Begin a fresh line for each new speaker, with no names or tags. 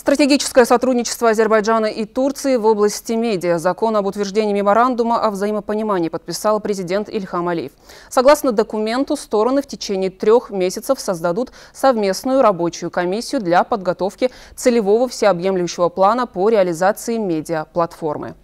Стратегическое сотрудничество Азербайджана и Турции в области медиа. Закон об утверждении меморандума о взаимопонимании подписал президент Ильхам Алиев. Согласно документу, стороны в течение трех месяцев создадут совместную рабочую комиссию для подготовки целевого всеобъемлющего плана по реализации медиа платформы